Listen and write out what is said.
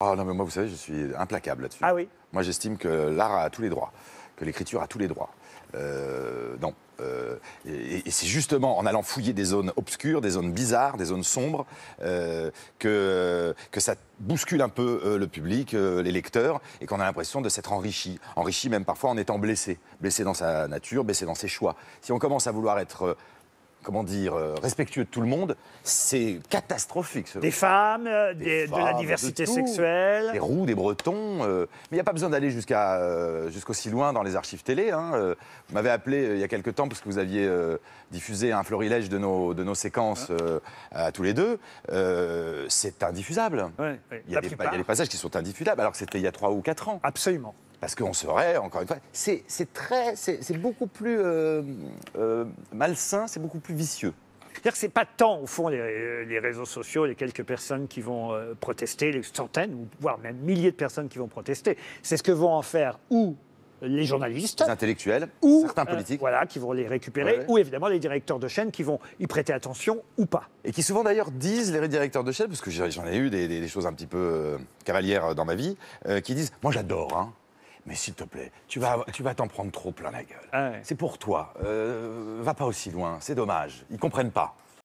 Ah non, mais moi, vous savez, je suis implacable là-dessus. Ah oui Moi, j'estime que l'art a tous les droits, que l'écriture a tous les droits. Euh, non. Euh, et, c'est justement en allant fouiller des zones obscures, des zones bizarres, des zones sombres, euh, que, que ça bouscule un peu le public, les lecteurs, et qu'on a l'impression de s'être enrichi. Enrichi même parfois en étant blessé. Blessé dans sa nature, blessé dans ses choix. Si on commence à vouloir être comment dire, euh, respectueux de tout le monde, c'est catastrophique. des euh, femmes, de la diversité sexuelle. Des roux, des bretons. Euh, mais il n'y a pas besoin d'aller jusqu'à jusqu'aussi loin dans les archives télé. Hein, vous m'avez appelé il y a quelque temps parce que vous aviez diffusé un florilège de nos, de nos séquences hein à tous les deux. c'est indiffusable. Il, y des, y a des passages qui sont indiffusables alors que c'était il y a trois ou quatre ans. Absolument. Parce qu'on serait, encore une fois, c'est très, c'est beaucoup plus euh, euh, malsain, c'est beaucoup plus vicieux. C'est-à-dire que ce n'est pas tant, au fond, les, réseaux sociaux, les quelques personnes qui vont euh, protester, les centaines, voire même milliers de personnes qui vont protester. C'est ce que vont en faire ou les journalistes, les intellectuels, ou certains politiques, voilà, qui vont les récupérer, ou évidemment les directeurs de chaîne qui vont y prêter attention ou pas. Et qui souvent d'ailleurs disent les directeurs de chaîne, parce que j'en ai eu des, des, choses un petit peu cavalières dans ma vie, qui disent moi j'adore, hein, mais s'il te plaît, tu vas tu vas t'en prendre trop plein la gueule. Ah c'est pour toi. Euh, va pas aussi loin, c'est dommage. Ils comprennent pas.